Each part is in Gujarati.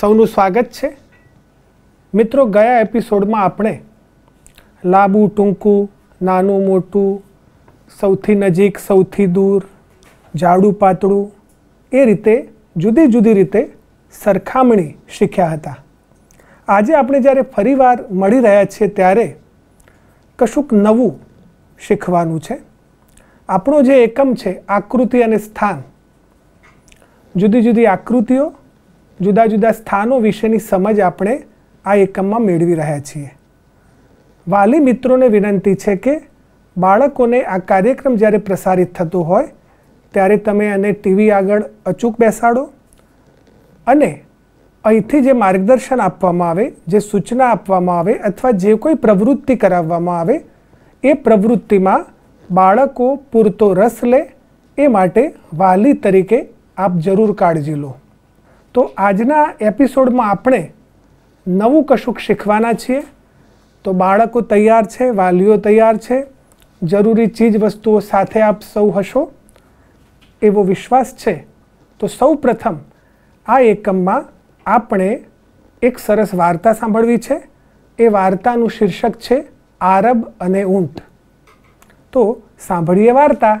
સૌનું સ્વાગત છે મિત્રો ગયા એપિસોડમાં આપણે લાંબુ ટૂંકું નાનું મોટું સૌથી નજીક સૌથી દૂર જાડું પાતળું એ રીતે જુદી જુદી રીતે સરખામણી શીખ્યા હતા આજે આપણે જ્યારે ફરીવાર મળી રહ્યા છીએ ત્યારે કશુંક નવું શીખવાનું છે આપણો જે એકમ છે આકૃતિ અને સ્થાન જુદી જુદી આકૃતિઓ જુદા જુદા સ્થાનો વિશેની સમજ આપણે આ એકમમાં મેળવી રહ્યા છીએ વાલી મિત્રોને વિનંતી છે કે બાળકોને આ કાર્યક્રમ જ્યારે પ્રસારિત થતો હોય ત્યારે તમે એને ટીવી આગળ અચૂક બેસાડો અને અહીંથી જે માર્ગદર્શન આપવામાં આવે જે સૂચના આપવામાં આવે અથવા જે કોઈ પ્રવૃત્તિ કરાવવામાં આવે એ પ્રવૃત્તિમાં બાળકો પૂરતો રસ લે એ માટે વાલી તરીકે આપ જરૂર કાળજી લો તો આજના એપિસોડમાં આપણે નવું કશુંક શીખવાના છીએ તો બાળકો તૈયાર છે વાલીઓ તૈયાર છે જરૂરી ચીજ વસ્તુઓ સાથે આપ સૌ હશો એવો વિશ્વાસ છે તો સૌ પ્રથમ આ એકમમાં આપણે એક સરસ વાર્તા સાંભળવી છે એ વાર્તાનું શીર્ષક છે આરબ અને ઊંટ તો સાંભળીએ વાર્તા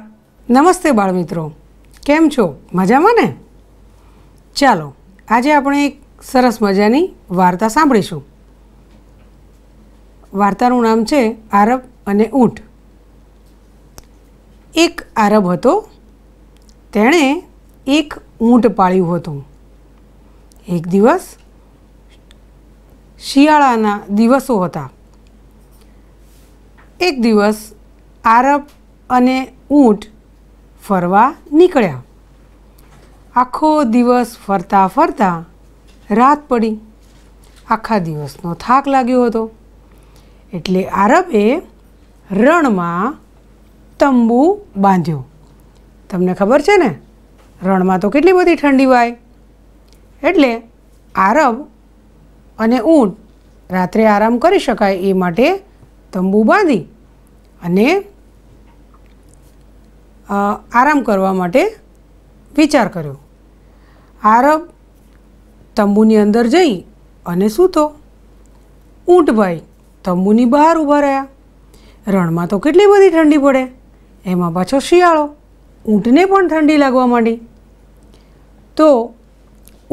નમસ્તે બાળમિત્રો કેમ છો મજામાં ને ચાલો આજે આપણે એક સરસ મજાની વાર્તા સાંભળીશું વાર્તાનું નામ છે આરબ અને ઊંટ એક આરબ હતો તેણે એક ઊંટ પાળ્યું હતું એક દિવસ શિયાળાના દિવસો હતા એક દિવસ આરબ અને ઊંટ ફરવા નીકળ્યા આખો દિવસ ફરતા ફરતા રાત પડી આખા દિવસનો થાક લાગ્યો હતો એટલે આરબે રણમાં તંબુ બાંધ્યો તમને ખબર છે ને રણમાં તો કેટલી બધી ઠંડી વાય એટલે આરબ અને ઊંટ રાત્રે આરામ કરી શકાય એ માટે તંબુ બાંધી અને આરામ કરવા માટે વિચાર કર્યો આરબ તંબુની અંદર જઈ અને સૂતો ઊંટભાઈ તંબુની બહાર ઊભા રહ્યા રણમાં તો કેટલી બધી ઠંડી પડે એમાં પાછો શિયાળો ઊંટને પણ ઠંડી લાગવા માંડી તો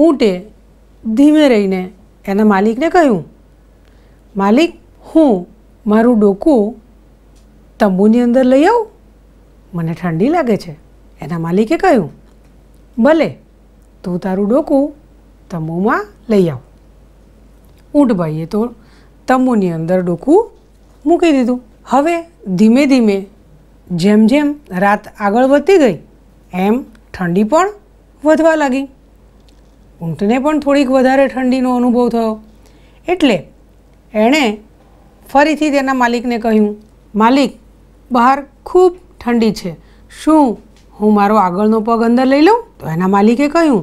ઊંટે ધીમે રહીને એના માલિકને કહ્યું માલિક હું મારું ડોકું તંબુની અંદર લઈ આવું મને ઠંડી લાગે છે એના માલિકે કહ્યું ભલે તું તારું ડોકું તમુમાં લઈ આવ ઊંટભાઈએ તો તમુની અંદર ડોકું મૂકી દીધું હવે ધીમે ધીમે જેમ જેમ રાત આગળ વધતી ગઈ એમ ઠંડી પણ વધવા લાગી ઊંટને પણ થોડીક વધારે ઠંડીનો અનુભવ થયો એટલે એણે ફરીથી તેના માલિકને કહ્યું માલિક બહાર ખૂબ ઠંડી છે શું હું મારો આગળનો પગ અંદર લઈ લઉં તો એના માલિકે કહ્યું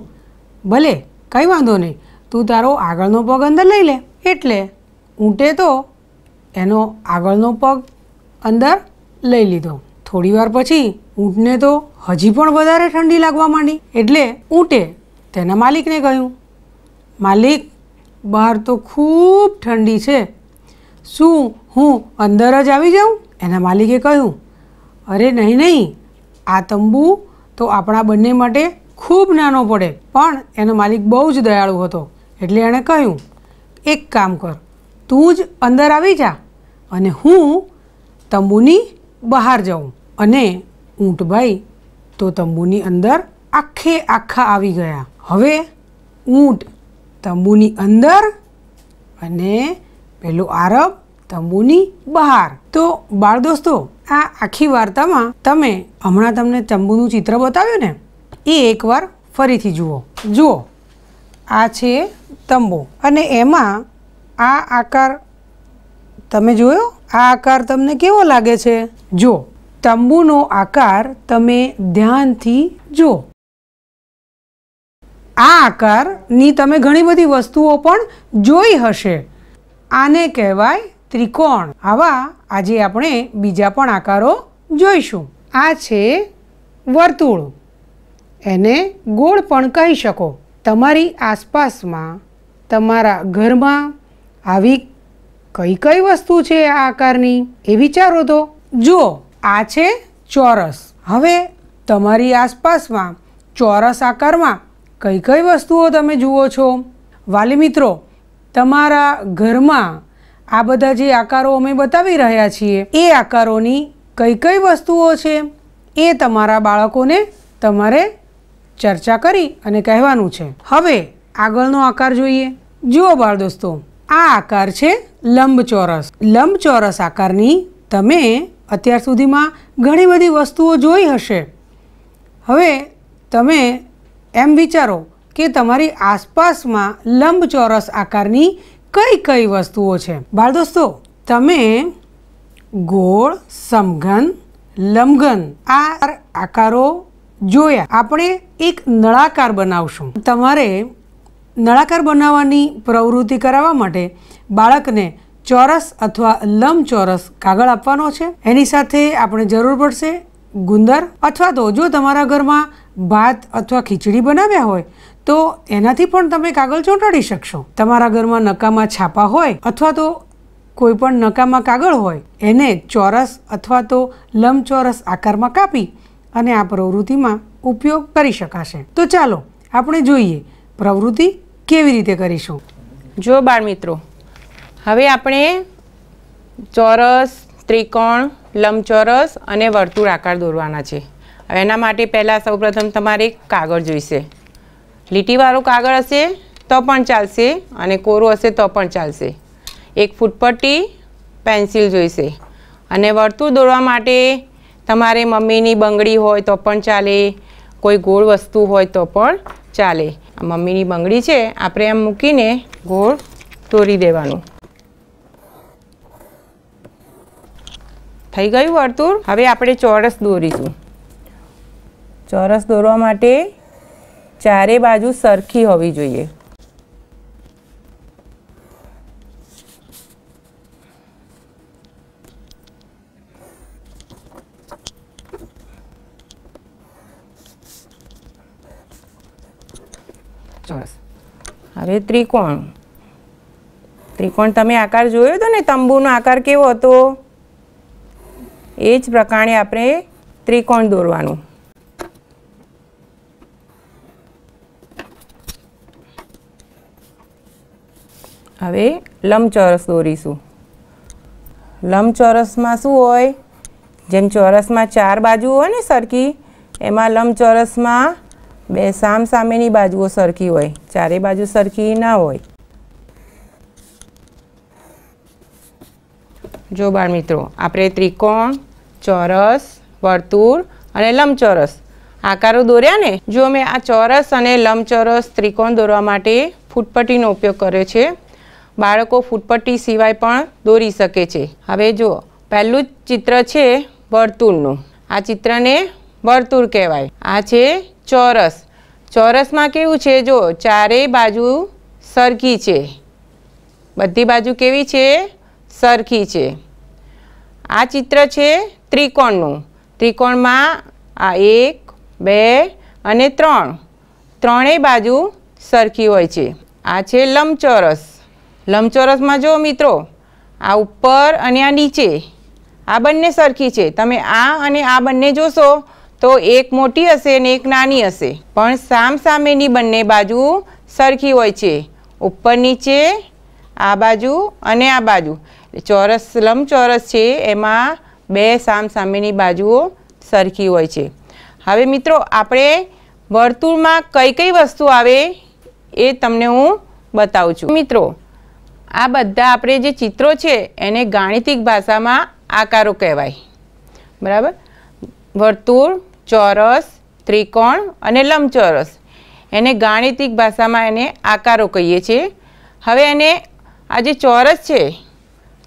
ભલે કંઈ વાંધો નહીં તું તારો આગળનો પગ અંદર લઈ લે એટલે ઊંટે તો એનો આગળનો પગ અંદર લઈ લીધો થોડીવાર પછી ઊંટને તો હજી પણ વધારે ઠંડી લાગવા માંડી એટલે ઊંટે તેના માલિકને કહ્યું માલિક બહાર તો ખૂબ ઠંડી છે શું હું અંદર જ આવી જાઉં એના માલિકે કહ્યું અરે નહીં નહીં આ તંબુ તો આપણા બંને માટે ખૂબ નાનો પડે પણ એનો માલિક બહુ જ દયાળુ હતો એટલે એણે કહ્યું એક કામ કર તું જ અંદર આવી જા અને હું તંબુની બહાર જાઉં અને ઊંટભાઈ તો તંબુની અંદર આખે આખા આવી ગયા હવે ઊંટ તંબુની અંદર અને પેલો આરબ તંબુની બહાર તો બાળ દોસ્તો આ આખી વાર્તામાં તમે હમણાં તમને ચંબુનું ચિત્ર બતાવ્યું ને એ એકવાર ફરીથી જુઓ જુઓ આ છે તંબુ અને એમાં આ આકાર તમે જોયો આ આકાર તમને કેવો લાગે છે જો તંબુનો આકાર તમે ધ્યાનથી જુઓ આ આકારની તમે ઘણી બધી વસ્તુઓ પણ જોઈ હશે આને કહેવાય ત્રિકોણ આવા આજે આપણે બીજા પણ આકારો જોઈશું આ છે વર્તુળ એને ગોળ પણ કહી શકો તમારી આસપાસમાં તમારા ઘરમાં આવી કઈ કઈ વસ્તુ છે આ આકારની એ વિચારો તો જુઓ આ છે ચોરસ હવે તમારી આસપાસમાં ચોરસ આકારમાં કઈ કઈ વસ્તુઓ તમે જુઓ છો વાલી મિત્રો તમારા ઘરમાં આ બધા જે આકારો અમે બતાવી રહ્યા છીએ એ આકારોની કઈ કઈ વસ્તુઓ છે એ તમારા બાળકોને તમારે ચર્ચા કરી અને કહેવાનું છે હવે આગળનો આકાર જોઈએ જુઓ બાળ દોસ્તો આ આકાર છે લંબચોરસ લંબચોરસ આકારની તમે અત્યાર સુધીમાં ઘણી બધી વસ્તુઓ જોઈ હશે હવે તમે એમ વિચારો કે તમારી આસપાસમાં લંબચોરસ આકારની કઈ કઈ વસ્તુઓ છે બાળ દોસ્તો તમે ગોળ સમઘન લમઘન આ આકારો જોયા આપણે એક નળાકાર બનાવશું તમારે નળાકાર બનાવવાની પ્રવૃત્તિ કરાવવા માટે બાળકને ચોરસ અથવા લંબચોરસ કાગળ આપવાનો છે એની સાથે આપણે જરૂર પડશે ગુંદર અથવા તો જો તમારા ઘરમાં ભાત અથવા ખીચડી બનાવ્યા હોય તો એનાથી પણ તમે કાગળ ચોંટાડી શકશો તમારા ઘરમાં નકામા છાપા હોય અથવા તો કોઈ પણ નકામા કાગળ હોય એને ચોરસ અથવા તો લંબચોરસ આકારમાં કાપી અને આ પ્રવૃત્તિમાં ઉપયોગ કરી શકાશે તો ચાલો આપણે જોઈએ પ્રવૃત્તિ કેવી રીતે કરીશું જો બાળ મિત્રો હવે આપણે ચોરસ ત્રિકોણ લંબચોરસ અને વર્તુળ આકાર દોરવાના છે એના માટે પહેલાં સૌપ્રથમ તમારે કાગળ જોઈશે લીટીવાળો કાગળ હશે તો પણ ચાલશે અને કોરો હશે તો પણ ચાલશે એક ફૂટપટ્ટી પેન્સિલ જોઈશે અને વર્તુળ દોરવા માટે તમારે મમ્મીની બંગડી હોય તો પણ ચાલે કોઈ ગોળ વસ્તુ હોય તો પણ ચાલે મમ્મીની બંગડી છે આપણે એમ મૂકીને ગોળ દોરી દેવાનું થઈ ગયું વર્તુળ હવે આપણે ચોરસ દોરીશું ચોરસ દોરવા માટે ચારે બાજુ સરખી હોવી જોઈએ ચોરસ હવે ત્રિકોણ ત્રિકોણ તમે આકાર જોયો હતો ને તંબુનો આકાર કેવો હતો એ જ પ્રકારે આપણે ત્રિકોણ દોરવાનું હવે લંબચોરસ દોરીશું લંબચોરસમાં શું હોય જેમ ચોરસમાં ચાર બાજુ હોય ને સરખી એમાં લંબચોરસમાં બે સામ સામેની બાજુઓ સરખી હોય ચારે બાજુ સરખી ના હોય જો બાળ મિત્રો આપણે ત્રિકોણ ચોરસ વર્તુળ અને લંબચોરસ આકારો દોર્યા ને જો મેં આ ચોરસ અને લંબચોરસ ત્રિકોણ દોરવા માટે ફૂટપટ્ટીનો ઉપયોગ કર્યો છે બાળકો ફૂટપટ્ટી સિવાય પણ દોરી શકે છે હવે જો પહેલું ચિત્ર છે વર્તુળનું આ ચિત્રને વર્તુળ કહેવાય આ છે ચોરસ ચોરસમાં કેવું છે જો ચારેય બાજુ સરખી છે બધી બાજુ કેવી છે સરખી છે આ ચિત્ર છે ત્રિકોણનું ત્રિકોણમાં આ એક બે અને ત્રણ ત્રણેય બાજુ સરખી હોય છે આ છે લંબચોરસ લંબચોરસમાં જો મિત્રો આ ઉપર અને આ નીચે આ બંને સરખી છે તમે આ અને આ બંને જોશો તો એક મોટી હશે અને એક નાની હશે પણ સામસામેની બંને બાજુ સરખી હોય છે ઉપર નીચે આ બાજુ અને આ બાજુ ચોરસ લંબચોરસ છે એમાં બે સામસામેની બાજુઓ સરખી હોય છે હવે મિત્રો આપણે વર્તુળમાં કઈ કઈ વસ્તુ આવે એ તમને હું બતાવું છું મિત્રો આ બધા આપણે જે ચિત્રો છે એને ગાણિતિક ભાષામાં આકારો કહેવાય બરાબર વર્તુળ ચોરસ ત્રિકોણ અને લંબચોરસ એને ગાણિતિક ભાષામાં એને આકારો કહીએ છીએ હવે એને આ જે ચોરસ છે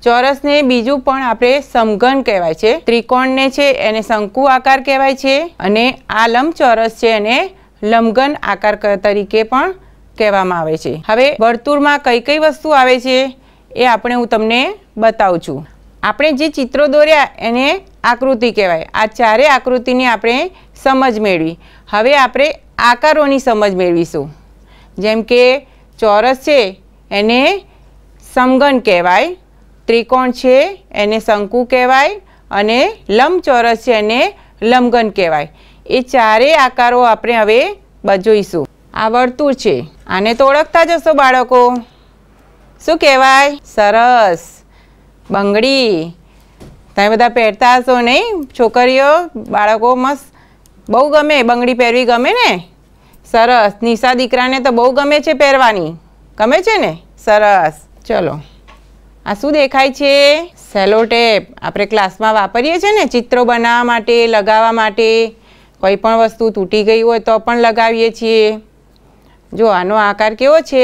ચોરસને બીજું પણ આપણે સમઘન કહેવાય છે ત્રિકોણને છે એને શંકુ આકાર કહેવાય છે અને આ લંબચોરસ છે એને લંબઘન આકાર તરીકે પણ કહેવામાં આવે છે હવે વર્તુળમાં કઈ કઈ વસ્તુ આવે છે એ આપણે હું તમને બતાવું છું આપણે જે ચિત્રો દોર્યા એને આકૃતિ કહેવાય આ ચારે આકૃતિની આપણે સમજ મેળવી હવે આપણે આકારોની સમજ મેળવીશું જેમ કે ચોરસ છે એને સમઘન કહેવાય ત્રિકોણ છે એને શંકુ કહેવાય અને લંબચોરસ છે એને લંબઘન કહેવાય એ ચારેય આકારો આપણે હવે બજોઈશું આ વર્તુળ છે આને તો ઓળખતા જશો બાળકો શું કહેવાય સરસ બંગડી તમે બધા પહેરતા હશો નહીં છોકરીઓ બાળકો મસ્ત બહુ ગમે બંગડી પહેરવી ગમે ને સરસ નિશા દીકરાને તો બહુ ગમે છે પહેરવાની ગમે છે ને સરસ ચલો આ શું દેખાય છે સેલો ટેપ આપણે ક્લાસમાં વાપરીએ છીએ ને ચિત્રો બનાવવા માટે લગાવવા માટે કોઈ પણ વસ્તુ તૂટી ગઈ હોય તો પણ લગાવીએ છીએ જો આનો આકાર કેવો છે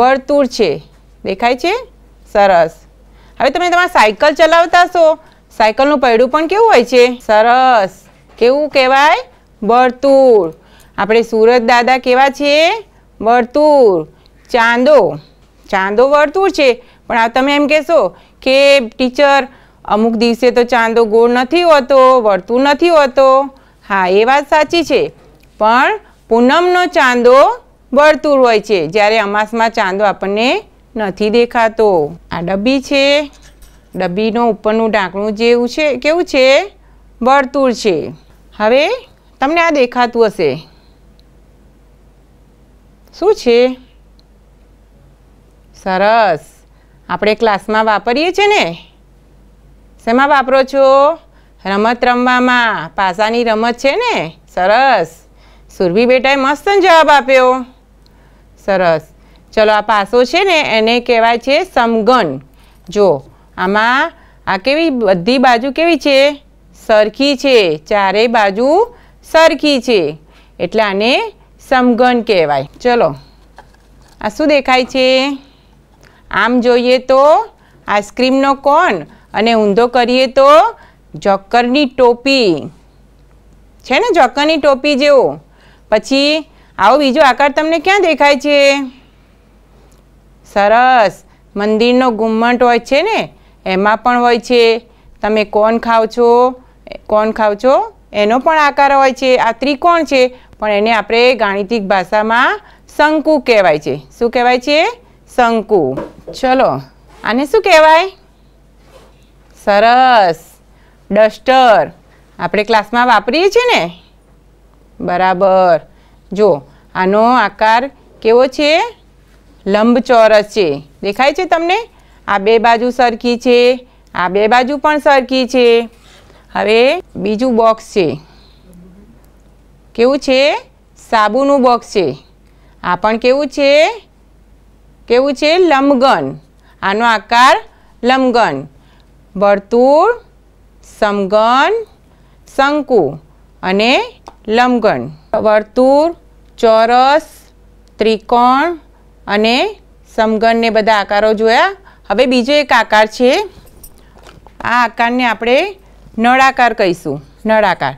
વર્તુળ છે દેખાય છે સરસ હવે તમે તમારા સાયકલ ચલાવતા હશો સાયકલનું પૈડું પણ કેવું હોય છે સરસ કેવું કહેવાય વર્તુળ આપણે સુરત દાદા કેવા છે વર્તુળ ચાંદો ચાંદો વર્તુળ છે પણ આ તમે એમ કહેશો કે ટીચર અમુક દિવસે તો ચાંદો ગોળ નથી હોતો વર્તુળ નથી હોતો હા એ વાત સાચી છે પણ પૂનમનો ચાંદો વર્તુળ હોય છે જ્યારે અમાસમાં ચાંદો આપણને નથી દેખાતો આ ડબ્બી છે ડબ્બીનો ઉપરનું ઢાંકણું જેવું છે કેવું છે વર્તુળ છે હવે તમને આ દેખાતું હશે શું છે સરસ આપણે ક્લાસમાં વાપરીએ છીએ ને શેમાં વાપરો છો રમત રમવામાં પાસાની રમત છે ને સરસ સુરભી બેટાએ મસ્ત જવાબ આપ્યો સરસ ચલો આ પાસો છે ને એને કહેવાય છે સમગન જો આમાં આ કેવી બધી બાજુ કેવી છે સરખી છે ચારેય બાજુ સરખી છે એટલે આને સમગન કહેવાય ચલો આ શું દેખાય છે આમ જોઈએ તો આઈસ્ક્રીમનો કોન અને ઊંધો કરીએ તો જોકરની ટોપી છે ને જોકરની ટોપી જેવો પછી આવો બીજો આકાર તમને ક્યાં દેખાય છે સરસ મંદિરનો ગુમ્મટ હોય છે ને એમાં પણ હોય છે તમે કોન ખાવ છો કોણ ખાવ છો એનો પણ આકાર હોય છે આ ત્રિકોણ છે પણ એને આપણે ગાણિતિક ભાષામાં શંકુ કહેવાય છે શું કહેવાય છે શંકુ ચલો આને શું કહેવાય સરસ ડસ્ટર આપણે ક્લાસમાં વાપરીએ છીએ ને બરાબર જો આનો આકાર કેવો છે લંબચોરસ છે દેખાય છે તમને આ બે બાજુ સરખી છે આ બે બાજુ પણ સરખી છે હવે બીજું બોક્સ છે કેવું છે સાબુનું બોક્સ છે આ પણ કેવું છે કેવું છે લંબગન આનો આકાર લંબગન વર્તુળ સમગન શંકુ અને લંબગન વર્તુળ ચોરસ ત્રિકોણ અને સમગનને બધા આકારો જોયા હવે બીજો એક આકાર છે આ આકારને આપણે નળાકાર કહીશું નળાકાર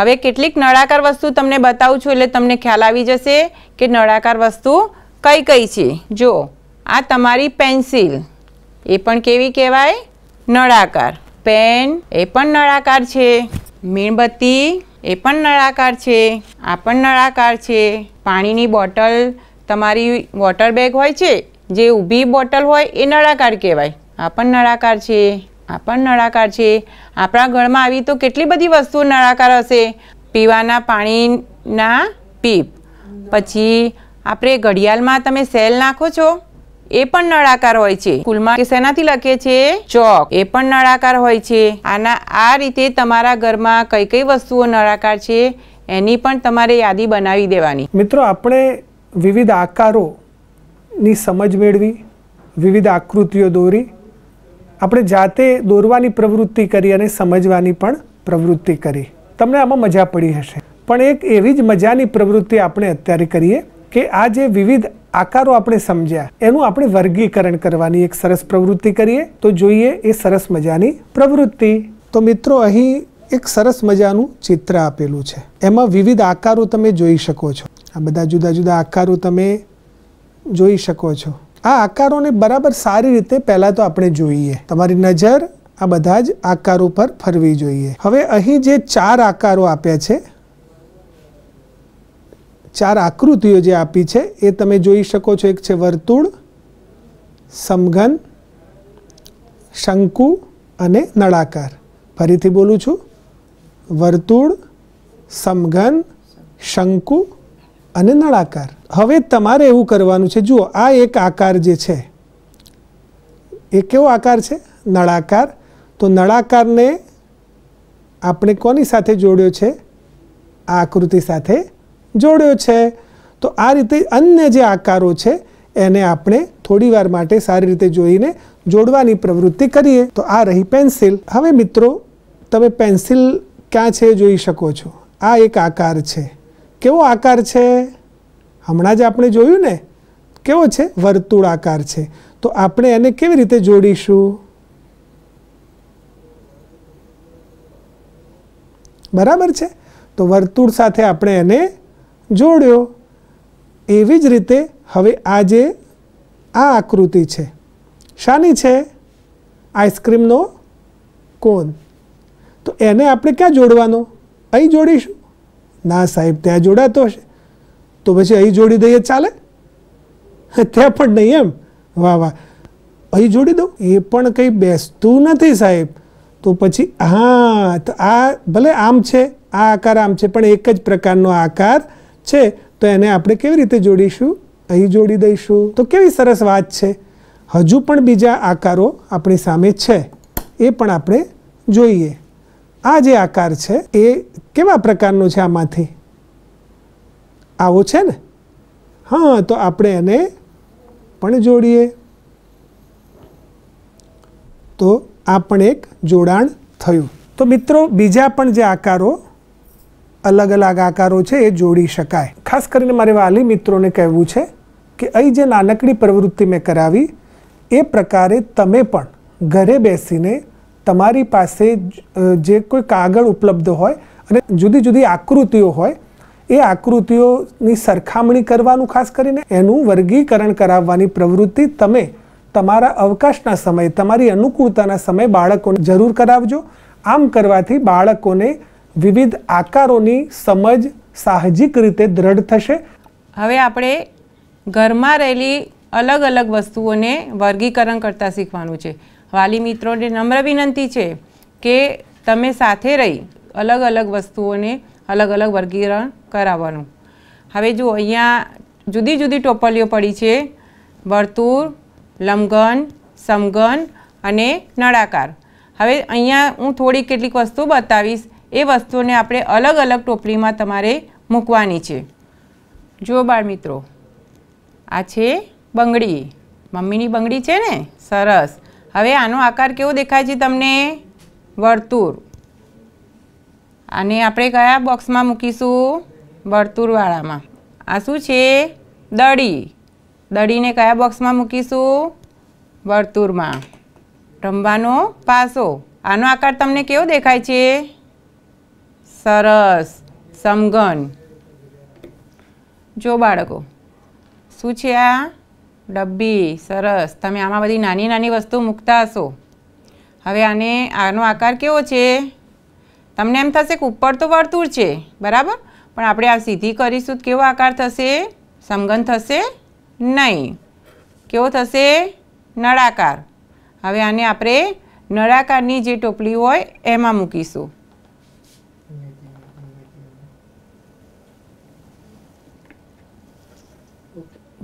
હવે કેટલીક નળાકાર વસ્તુ તમને બતાવું છું એટલે તમને ખ્યાલ આવી જશે કે નળાકાર વસ્તુ કઈ કઈ છે જો આ તમારી પેન્સિલ એ પણ કેવી કહેવાય નળાકાર પેન એ પણ નળાકાર છે મીણબત્તી એ પણ નળાકાર છે આ પણ નળાકાર છે પાણીની બોટલ તમારી વોટર બેગ હોય છે જે ઊભી બોટલ હોય એ નળાકાર કહેવાય આ પણ નળાકાર છે આ પણ નળાકાર છે આપણા ઘરમાં આવી તો કેટલી બધી વસ્તુઓ નળાકાર હશે પીવાના પાણીના પીપ પછી આપણે ઘડિયાળમાં તમે સેલ નાખો છો એ પણ નળાકાર હોય છે કુલમાં શેનાથી લખે છે ચોક એ પણ નળાકાર હોય છે આના આ રીતે તમારા ઘરમાં કઈ કઈ વસ્તુઓ નળાકાર છે એની પણ તમારે યાદી બનાવી દેવાની મિત્રો આપણે વિવિધ આકારોની સમજ મેળવી વિવિધ આકૃતિઓ દોરી આપણે જાતે દોરવાની પ્રવૃત્તિ કરી અને સમજવાની પણ પ્રવૃત્તિ કરી તમને આમાં મજા પડી હશે પણ એક એવી જ મજાની પ્રવૃત્તિ આપણે અત્યારે કરીએ કે આ જે વિવિધ આકારો આપણે સમજ્યા એનું આપણે વર્ગીકરણ કરવાની એક સરસ પ્રવૃત્તિ કરીએ તો જોઈએ એ સરસ મજાની પ્રવૃત્તિ તો મિત્રો અહીં એક સરસ મજાનું ચિત્ર આપેલું છે એમાં વિવિધ આકારો તમે જોઈ શકો છો આ બધા જુદા જુદા આકારો તમે જોઈ શકો છો આ આકારોને બરાબર સારી રીતે પહેલાં તો આપણે જોઈએ તમારી નજર આ બધા જ આકારો પર ફરવી જોઈએ હવે અહીં જે ચાર આકારો આપ્યા છે ચાર આકૃતિઓ જે આપી છે એ તમે જોઈ શકો છો એક છે વર્તુળ સમઘન શંકુ અને નળાકાર ફરીથી બોલું છું વર્તુળ સમઘન શંકુ અને નળાકાર હવે તમારે એવું કરવાનું છે જુઓ આ એક આકાર જે છે એ કેવો આકાર છે નળાકાર તો નળાકારને આપણે કોની સાથે જોડ્યો છે આ આકૃતિ સાથે જોડ્યો છે તો આ રીતે અન્ય જે આકારો છે એને આપણે થોડીવાર માટે સારી રીતે જોઈને જોડવાની પ્રવૃત્તિ કરીએ તો આ રહી પેન્સિલ હવે મિત્રો તમે પેન્સિલ ક્યાં છે જોઈ શકો છો આ એક આકાર છે કેવો આકાર છે હમણાં જ આપણે જોયું ને કેવો છે વર્તુળ આકાર છે તો આપણે એને કેવી રીતે જોડીશું બરાબર છે તો વર્તુળ સાથે આપણે એને જોડ્યો એવી જ રીતે હવે આ જે આ આકૃતિ છે શાની છે આઈસ્ક્રીમનો કોન તો એને આપણે ક્યાં જોડવાનો અહીં જોડીશું ના સાહેબ ત્યાં જોડાતો હશે તો પછી અહીં જોડી દઈએ ચાલે ત્યાં પણ નહીં એમ વાહ વાહ અહીં જોડી દઉં એ પણ કંઈ બેસતું નથી સાહેબ તો પછી હા તો આ ભલે આમ છે આ આકાર આમ છે પણ એક જ પ્રકારનો આકાર છે તો એને આપણે કેવી રીતે જોડીશું અહીં જોડી દઈશું તો કેવી સરસ વાત છે હજુ પણ બીજા આકારો આપણી સામે છે એ પણ આપણે જોઈએ આ જે આકાર છે એ કેવા પ્રકારનો છે આમાંથી આવો છે ને હા તો આપણે એને પણ જોડીએ તો આ પણ એક જોડાણ થયું તો મિત્રો બીજા પણ જે આકારો અલગ અલગ આકારો છે એ જોડી શકાય ખાસ કરીને મારે વાલી મિત્રોને કહેવું છે કે આ જે લાલકડી પરવૃત્તિ મે કરાવી એ प्रकारे તમે પણ ઘરે બેસીને તમારી પાસે જે કોઈ કાગળ ઉપલબ્ધ હોય અને જુદી જુદી આકૃતિઓ હોય એ આકૃતિઓની સરખામણી કરવાનું ખાસ કરીને એનું વર્ગીકરણ કરાવવાની પ્રવૃત્તિ તમે તમારા अवकाशના સમય તમારી અનુકૂળતાના સમય બાળકોને જરૂર કરાવજો આમ કરવાથી બાળકોને વિવિધ આકારોની સમજ સાહજિક રીતે દ્રઢ થશે હવે આપણે ઘરમાં રહેલી અલગ અલગ વસ્તુઓને વર્ગીકરણ કરતાં શીખવાનું છે વાલી મિત્રોને નમ્ર વિનંતી છે કે તમે સાથે રહી અલગ અલગ વસ્તુઓને અલગ અલગ વર્ગીકરણ કરાવવાનું હવે જો અહીંયા જુદી જુદી ટોપલીઓ પડી છે વર્તુળ લંબઘન સમઘન અને નળાકાર હવે અહીંયા હું થોડી કેટલીક વસ્તુ બતાવીશ એ વસ્તુને આપણે અલગ અલગ ટોપલીમાં તમારે મૂકવાની છે જો બાળ મિત્રો આ છે બંગડી મમ્મીની બંગડી છે ને સરસ હવે આનો આકાર કેવો દેખાય છે તમને વર્તુળ આને આપણે કયા બોક્સમાં મૂકીશું વર્તુળવાળામાં આ શું છે દડી દડીને કયા બોક્સમાં મૂકીશું વર્તુળમાં રમવાનો પાસો આનો આકાર તમને કેવો દેખાય છે સરસ સમઘન જો બાળકો શું છે આ ડબ્બી સરસ તમે આમાં બધી નાની નાની વસ્તુ મૂકતા હશો હવે આને આનો આકાર કેવો છે તમને એમ થશે કે ઉપર તો વર્તુળ છે બરાબર પણ આપણે આ સીધી કરીશું કેવો આકાર થશે સમગન થશે નહીં કેવો થશે નળાકાર હવે આને આપણે નળાકારની જે ટોપલી હોય એમાં મૂકીશું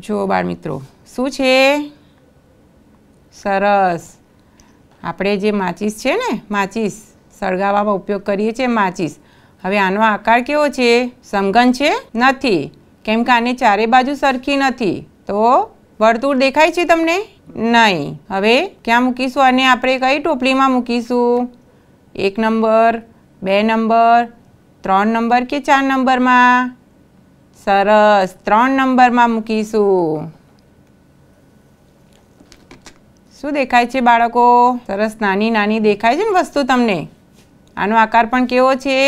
જો મિત્રો શું છે સરસ આપણે જે માચીસ છે ને માચીસ સળગાવવામાં ઉપયોગ કરીએ છીએ માચીસ હવે આનો આકાર કેવો છે સમઘન છે નથી કેમ કે આની ચારે બાજુ સરખી નથી તો વર્તુળ દેખાય છે તમને નહીં હવે ક્યાં મૂકીશું અને આપણે કઈ ટોપલીમાં મૂકીશું એક નંબર બે નંબર ત્રણ નંબર કે ચાર નંબરમાં સરસ ત્રણ નંબરમાં મૂકીશું શું દેખાય છે બાળકો સરસ નાની નાની દેખાય છે ને વસ્તુ તમને આનો આકાર પણ કેવો છે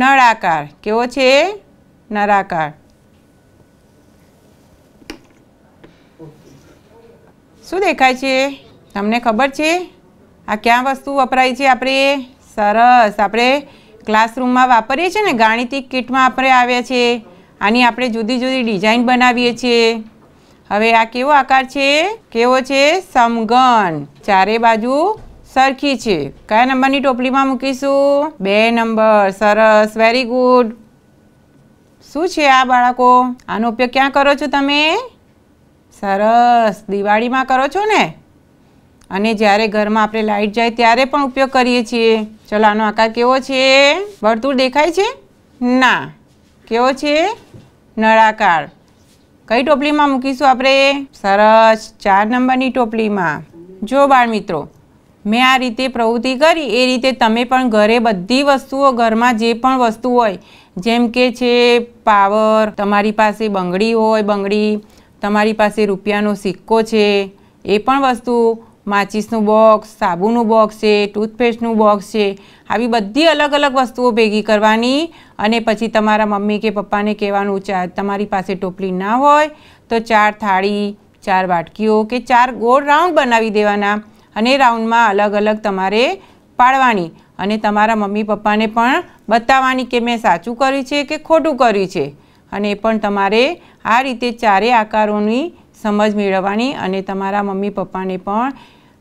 નળ આકાર કેવો છે નળાકાર શું દેખાય છે તમને ખબર છે આ ક્યાં વસ્તુ વપરાય છે આપણે સરસ આપણે ક્લાસરૂમમાં વાપરીએ છીએ ને ગાણિતિક કીટમાં આપણે આવ્યા છીએ આની આપણે જુદી જુદી ડિઝાઇન બનાવીએ છીએ હવે આ કેવો આકાર છે કેવો છે સમગન ચારે બાજુ સરખી છે કયા નંબરની ટોપલીમાં મૂકીશું બે નંબર સરસ વેરી ગુડ શું છે આ બાળકો આનો ઉપયોગ ક્યાં કરો છો તમે સરસ દિવાળીમાં કરો છો ને અને જ્યારે ઘરમાં આપણે લાઈટ જાય ત્યારે પણ ઉપયોગ કરીએ છીએ ચલો આનો આકાર કેવો છે વર્તુળ દેખાય છે ના કેવો છે નળાકાર કઈ ટોપલીમાં મૂકીશું આપણે સરસ ચાર નંબરની ટોપલીમાં જો બાળ મિત્રો મેં આ રીતે પ્રવૃત્તિ કરી એ રીતે તમે પણ ઘરે બધી વસ્તુઓ ઘરમાં જે પણ વસ્તુ હોય જેમ કે છે પાવર તમારી પાસે બંગડી હોય બંગડી તમારી પાસે રૂપિયાનો સિક્કો છે એ પણ વસ્તુ માચીસનું બોક્સ સાબુનું બોક્સ છે ટૂથપેસ્ટનું બોક્સ છે આવી બધી અલગ અલગ વસ્તુઓ ભેગી કરવાની અને પછી તમારા મમ્મી કે પપ્પાને કહેવાનું ચાર તમારી પાસે ટોપલી ના હોય તો ચાર થાળી ચાર વાટકીઓ કે ચાર ગોળ રાઉન્ડ બનાવી દેવાના અને રાઉન્ડમાં અલગ અલગ તમારે પાડવાની અને તમારા મમ્મી પપ્પાને પણ બતાવવાની કે મેં સાચું કર્યું છે કે ખોટું કર્યું છે અને એ પણ તમારે આ રીતે ચારે આકારોની સમજ મેળવવાની અને તમારા મમ્મી પપ્પાને પણ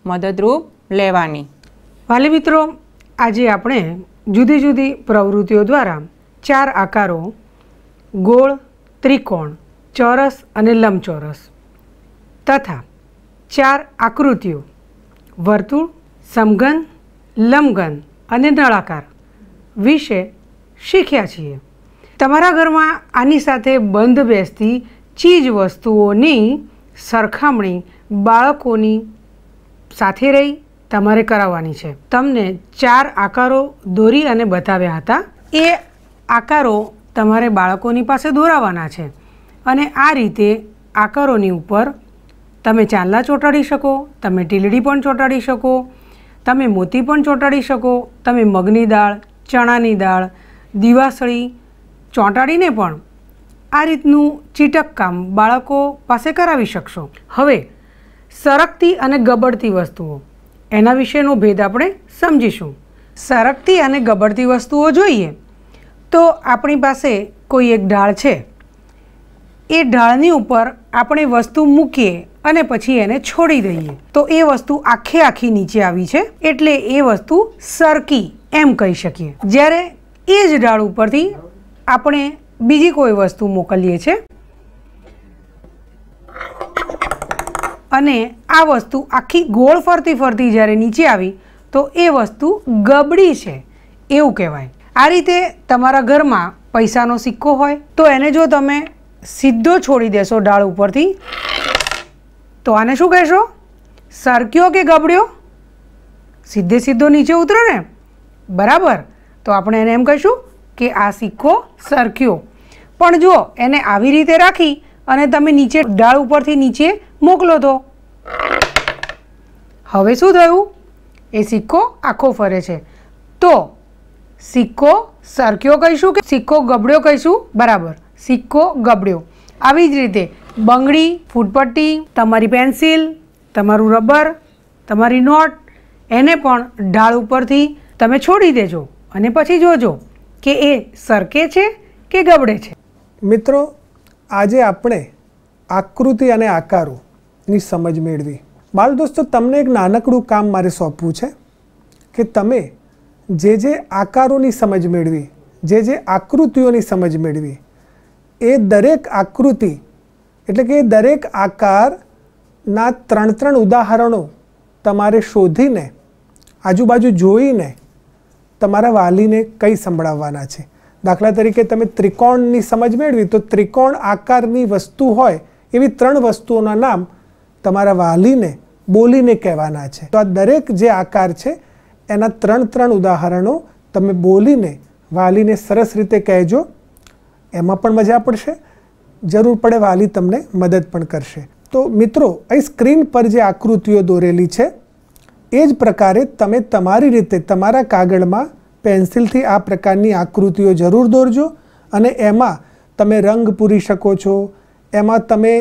મદદરૂપ લેવાની વાલી મિત્રો આજે આપણે જુદી જુદી પ્રવૃત્તિઓ દ્વારા ચાર આકારો ગોળ ત્રિકોણ ચોરસ અને લંબચોરસ તથા ચાર આકૃતિઓ વર્તુળ સમઘન લંબઘન અને નળાકાર વિશે શીખ્યા છીએ તમારા ઘરમાં આની સાથે બંધ બેસતી ચીજ વસ્તુઓની સરખામણી બાળકોની સાથે રહી તમારે કરાવવાની છે તમને ચાર આકારો દોરી અને બતાવ્યા હતા એ આકારો તમારે બાળકોની પાસે દોરાવાના છે અને આ રીતે આકારોની ઉપર તમે ચાંદલા ચોંટાડી શકો તમે ટીલડી પણ ચોંટાડી શકો તમે મોતી પણ ચોંટાડી શકો તમે મગની દાળ ચણાની દાળ દિવાસળી ચોંટાડીને પણ આ રીતનું ચીટક કામ બાળકો પાસે કરાવી શકશો હવે સરકતી અને ગબડતી વસ્તુઓ એના વિશેનો ભેદ આપણે સમજીશું સરકતી અને ગબડતી વસ્તુઓ જોઈએ તો આપણી પાસે કોઈ એક ઢાળ છે એ ઢાળની ઉપર આપણે વસ્તુ મૂકીએ અને પછી એને છોડી દઈએ તો એ વસ્તુ આખે આખી નીચે આવી છે એટલે એ વસ્તુ સરકી એમ કહી શકીએ જ્યારે એ જ ઢાળ ઉપરથી આપણે બીજી કોઈ વસ્તુ મોકલીએ છીએ અને આ વસ્તુ આખી ગોળ ફરતી ફરતી જ્યારે નીચે આવી તો એ વસ્તુ ગબડી છે એવું કહેવાય આ રીતે તમારા ઘરમાં પૈસાનો સિક્કો હોય તો એને જો તમે સીધો છોડી દેશો ડાળ ઉપરથી તો આને શું કહેશો સરક્યો કે ગબડ્યો સીધે સીધો નીચે ઉતરો ને બરાબર તો આપણે એને એમ કહીશું કે આ સિક્કો સરક્યો પણ જો એને આવી રીતે રાખી અને તમે નીચે ઢાળ ઉપરથી નીચે મોકલો તો હવે શું થયું એ સિક્કો આખો ફરે છે તો સિક્કો સરખ્યો કહીશું કે સિક્કો ગબડ્યો કહીશું બરાબર સિક્કો ગબડ્યો આવી જ રીતે બંગડી ફૂટપટ્ટી તમારી પેન્સિલ તમારું રબર તમારી નોટ એને પણ ઢાળ ઉપરથી તમે છોડી દેજો અને પછી જોજો કે એ સરકે છે કે ગબડે છે મિત્રો આજે આપણે આકૃતિ અને આકારોની સમજ મેળવી બાળ દોસ્તો તમને એક નાનકડું કામ મારે સોંપવું છે કે તમે જે જે આકારોની સમજ મેળવી જે જે આકૃતિઓની સમજ મેળવી એ દરેક આકૃતિ એટલે કે દરેક આકારના ત્રણ ત્રણ ઉદાહરણો તમારે શોધીને આજુબાજુ જોઈને તમારા વાલીને કંઈ સંભળાવવાના છે દાખલા તરીકે તમે ત્રિકોણની સમજ મેળવી તો ત્રિકોણ આકારની વસ્તુ હોય એવી ત્રણ વસ્તુઓના નામ તમારા વાલીને બોલીને કહેવાના છે તો આ દરેક જે આકાર છે એના ત્રણ ત્રણ ઉદાહરણો તમે બોલીને વાલીને સરસ રીતે કહેજો એમાં પણ મજા પડશે જરૂર પડે વાલી તમને મદદ પણ કરશે તો મિત્રો અહીં સ્ક્રીન પર જે આકૃતિઓ દોરેલી છે એ જ પ્રકારે તમે તમારી રીતે તમારા કાગળમાં પેન્સિલ થી આ પ્રકારની આકૃતિઓ જરૂર દોરજો અને એમાં તમે રંગ પૂરી શકો છો એમાં તમે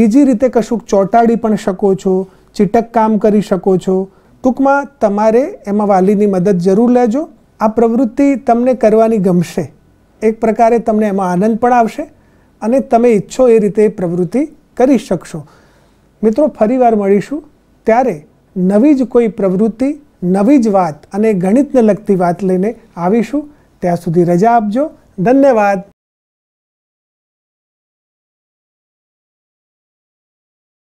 બીજી રીતે કશુંક ચોટાડી પણ શકો છો ચિટક કામ કરી શકો છો ટુકમા તમારે એમાં વાલીની મદદ જરૂર લેજો આ પ્રવૃત્તિ તમને કરવાની ગમશે એક प्रकारे તમને એમાં આનંદ પણ આવશે અને તમે ઈચ્છો એ રીતે પ્રવૃત્તિ કરી શકશો મિત્રો ફરીવાર મળીશું ત્યારે નવી જ કોઈ પ્રવૃત્તિ નવી જ વાત અને ગણિતને લગતી વાત લઈને આવીશું ત્યાં સુધી રજા આપજો ધન્યવાદ